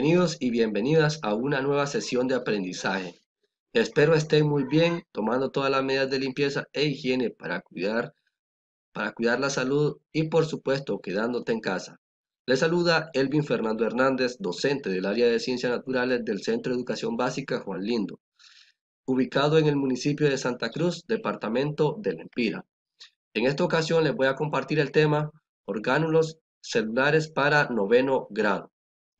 Bienvenidos y bienvenidas a una nueva sesión de aprendizaje. Espero estén muy bien, tomando todas las medidas de limpieza e higiene para cuidar, para cuidar la salud y por supuesto quedándote en casa. Les saluda Elvin Fernando Hernández, docente del área de Ciencias Naturales del Centro de Educación Básica Juan Lindo, ubicado en el municipio de Santa Cruz, departamento de Lempira. En esta ocasión les voy a compartir el tema orgánulos celulares para noveno grado.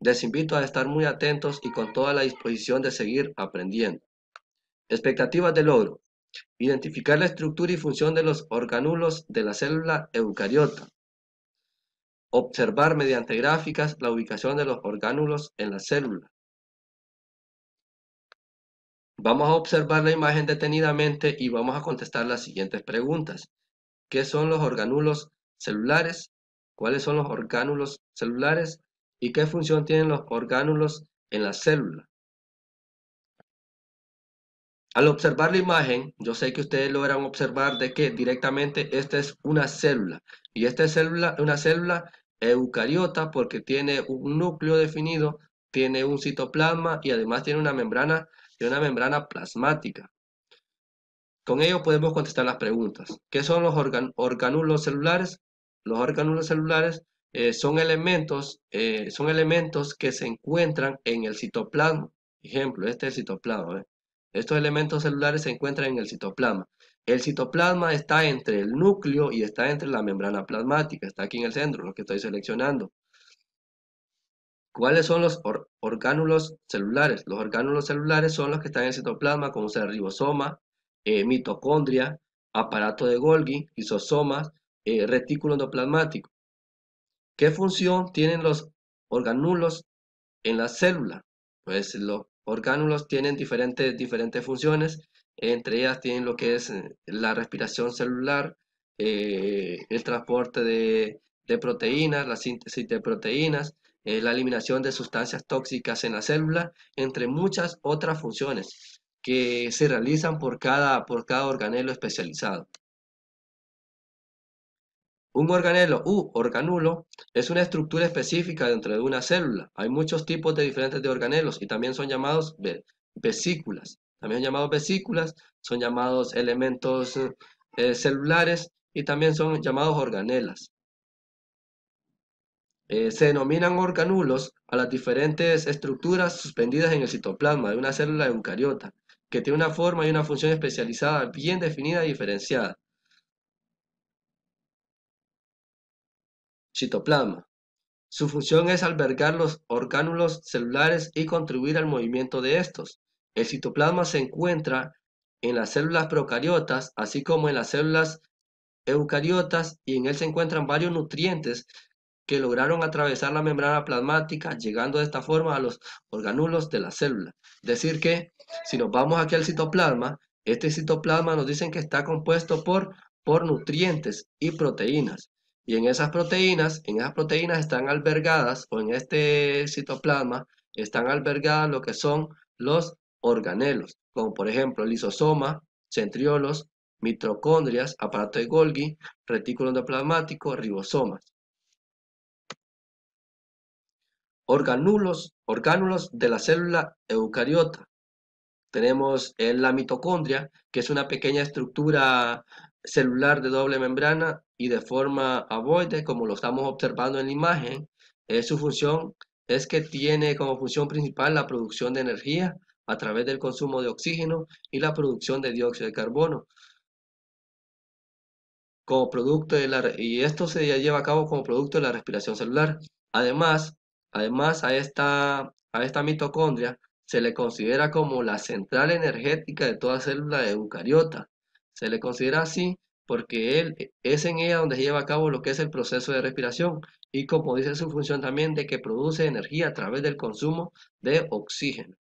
Les invito a estar muy atentos y con toda la disposición de seguir aprendiendo. Expectativas de logro. Identificar la estructura y función de los organulos de la célula eucariota. Observar mediante gráficas la ubicación de los orgánulos en la célula. Vamos a observar la imagen detenidamente y vamos a contestar las siguientes preguntas. ¿Qué son los organulos celulares? ¿Cuáles son los orgánulos celulares? y qué función tienen los orgánulos en la célula. Al observar la imagen, yo sé que ustedes logran observar de que directamente esta es una célula. Y esta es una célula eucariota porque tiene un núcleo definido, tiene un citoplasma y además tiene una membrana, tiene una membrana plasmática. Con ello podemos contestar las preguntas. ¿Qué son los orgánulos celulares? Los orgánulos celulares eh, son, elementos, eh, son elementos que se encuentran en el citoplasma. Ejemplo, este es el citoplasma. Estos elementos celulares se encuentran en el citoplasma. El citoplasma está entre el núcleo y está entre la membrana plasmática. Está aquí en el centro, lo que estoy seleccionando. ¿Cuáles son los orgánulos celulares? Los orgánulos celulares son los que están en el citoplasma, como ser ribosoma, eh, mitocondria, aparato de Golgi, isosomas, retículo endoplasmático. ¿Qué función tienen los organulos en la célula? Pues los orgánulos tienen diferentes, diferentes funciones, entre ellas tienen lo que es eh, la respiración celular, eh, el transporte de, proteínas, la síntesis de proteínas, eh, la eliminación de sustancias tóxicas en la célula, entre muchas otras funciones que se realizan por cada, por cada organelo especializado. Un organelo u organulo es una estructura específica dentro de una célula. Hay muchos tipos de diferentes de organelos y también son llamados vesículas. También son llamados vesículas, son llamados elementos eh, celulares y también son llamados organelas. Eh, se denominan organulos a las diferentes estructuras suspendidas en el citoplasma de una célula eucariota, que tiene una forma y una función especializada bien definida y diferenciada. citoplasma. Su función es albergar los orgánulos celulares y contribuir al movimiento de estos. El citoplasma se encuentra en las células procariotas, así como en las células eucariotas, y en él se encuentran varios nutrientes que lograron atravesar la membrana plasmática, llegando de esta forma a los orgánulos de la célula. Decir que si nos vamos aquí al citoplasma, este citoplasma nos dicen que está compuesto por, por nutrientes y proteínas. Y en esas proteínas, en esas proteínas están albergadas, o en este citoplasma, están albergadas lo que son los organelos, como por ejemplo lisosoma, centriolos, mitocondrias, aparato de Golgi, retículo endoplasmático, ribosomas. Organulos, orgánulos de la célula eucariota. Tenemos la mitocondria, que es una pequeña estructura celular de doble membrana y de forma avoide, como lo estamos observando en la imagen, eh, su función es que tiene como función principal la producción de energía a través del consumo de oxígeno y la producción de dióxido de carbono. producto y esto se lleva a cabo como producto de la respiración celular. Además, además a, esta, a esta mitocondria se le considera como la central energética de toda célula de eucariota se le considera así porque él, e, es en ella donde se lleva a cabo lo que es el proceso de respiración y como dice su función también de que produce energía a través del consumo de oxígeno.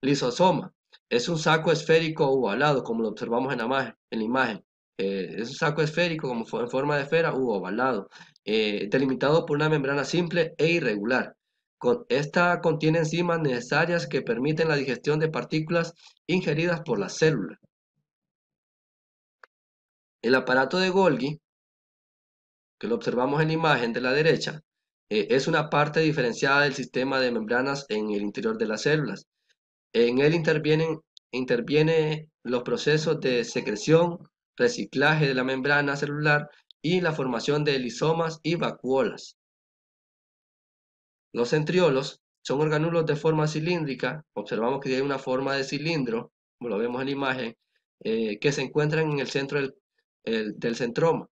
Lisosoma es un saco esférico ovalado como lo observamos en la imagen. En la imagen. Eh, es un saco esférico como en forma de esfera u ovalado, eh, delimitado por una membrana simple e irregular. Con, esta contiene enzimas necesarias que permiten la digestión de partículas ingeridas por las células. El aparato de Golgi, que lo observamos en la imagen de la derecha, eh, es una parte diferenciada del sistema de membranas en el interior de las células. En él intervienen, los procesos de secreción, reciclaje de la membrana celular y la formación de lisomas y vacuolas. Los centriolos son organulos de forma cilíndrica, observamos que hay una forma de cilindro, como lo vemos en la imagen, eh, que se encuentran en el centro del del centroma.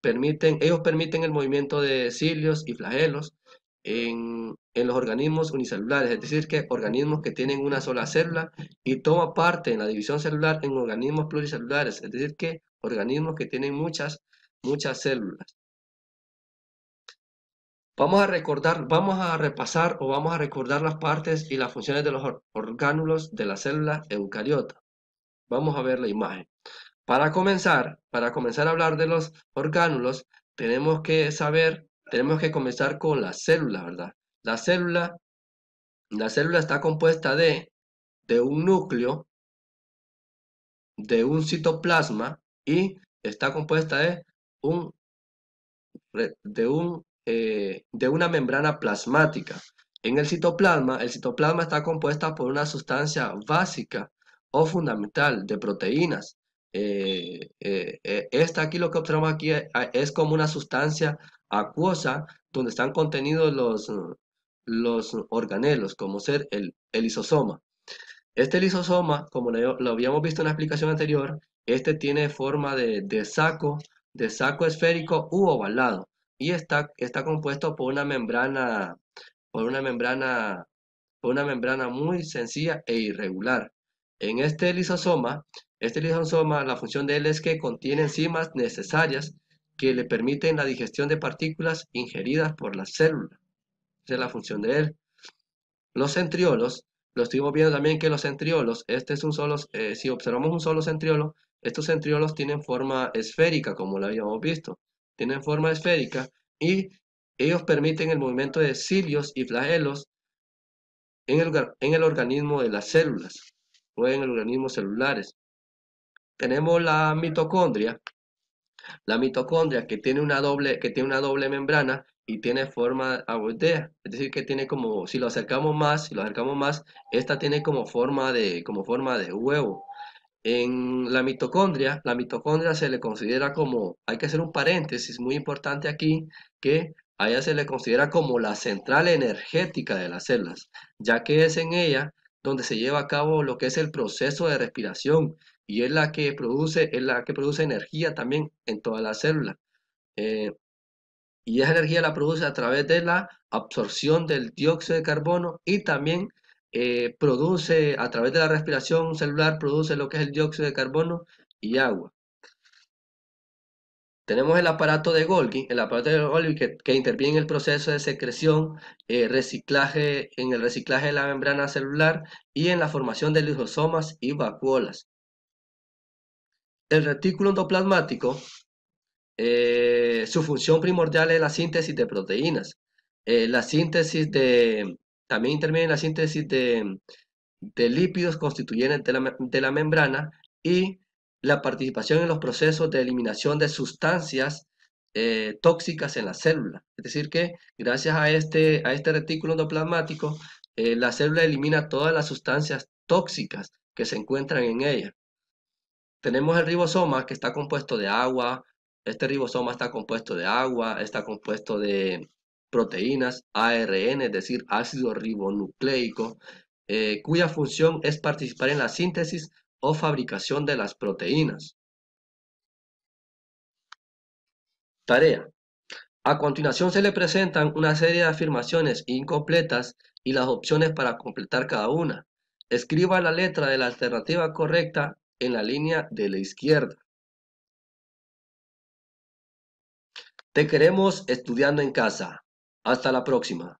Permiten, ellos permiten el movimiento de cilios y flagelos en, en, los organismos unicelulares, es decir, que organismos que tienen una sola célula y toma parte en la división celular en organismos pluricelulares, es decir, que organismos que tienen muchas, muchas células. Vamos a recordar, vamos a repasar o vamos a recordar las partes y las funciones de los orgánulos de la célula eucariota. Vamos a ver la imagen. Para comenzar, para comenzar a hablar de los orgánulos, tenemos que saber, tenemos que comenzar con la célula, ¿verdad? La célula, la célula está compuesta de, un núcleo, de un citoplasma y está compuesta de un, eh, de una membrana plasmática. En el citoplasma, el citoplasma está compuesta por una sustancia básica o fundamental de proteínas, eh, eh, eh, esta aquí lo que observamos aquí ah, es, como una sustancia acuosa donde están contenidos los, uh, los organelos, como ser el, el lisosoma. Este lisosoma, como lo, habíamos visto en la explicación anterior, este tiene forma de, saco, de saco esférico u ovalado y está, está compuesto por una membrana, por una membrana, por una membrana muy sencilla e irregular. En este lisosoma este lisosoma, la función de él es que contiene enzimas necesarias que le permiten la digestión de partículas ingeridas por la célula. Esa es la función de él. Los centriolos, lo estuvimos viendo también que los centriolos, este es un solo, eh, si observamos un solo centriolo, estos centriolos tienen forma esférica, como lo habíamos visto. Tienen forma esférica y ellos permiten el movimiento de cilios y flagelos en el organismo de las células o en el organismo celulares. Tenemos la mitocondria, la mitocondria que tiene una doble, que tiene una doble membrana y tiene forma agudea, es decir, que tiene como, si lo acercamos más, si lo acercamos más, esta tiene como forma de, como forma de huevo. En la mitocondria, la mitocondria se le considera como, hay que hacer un paréntesis muy importante aquí, que a ella se le considera como la central energética de las células, ya que es en ella donde se lleva a cabo lo que es el proceso de respiración, y es la que produce, la que produce energía también en toda la célula. Eh, y esa energía la produce a través de la absorción del dióxido de carbono y también eh, produce, a través de la respiración celular, produce lo que es el dióxido de carbono y agua. Tenemos el aparato de Golgi, el aparato de Golgi que, interviene en el proceso de secreción, eh, reciclaje, en el reciclaje de la membrana celular y en la formación de lisosomas y vacuolas el retículo endoplasmático, eh, su función primordial es la síntesis de proteínas. Eh, la síntesis de, también interviene en la síntesis de, lípidos constituyentes de la, membrana y la participación en los procesos de eliminación de sustancias eh, tóxicas en la célula. Es decir, que gracias a este, a este retículo endoplasmático, la célula elimina todas las sustancias tóxicas que se encuentran en ella tenemos el ribosoma que está compuesto de agua, este ribosoma está compuesto de agua, está compuesto de proteínas ARN, es decir, ácido ribonucleico, eh, cuya función es participar en la síntesis o fabricación de las proteínas. Tarea. A continuación se le presentan una serie de afirmaciones incompletas y las opciones para completar cada una. Escriba la letra de la alternativa correcta en la línea de la izquierda. Te queremos estudiando en casa. Hasta la próxima.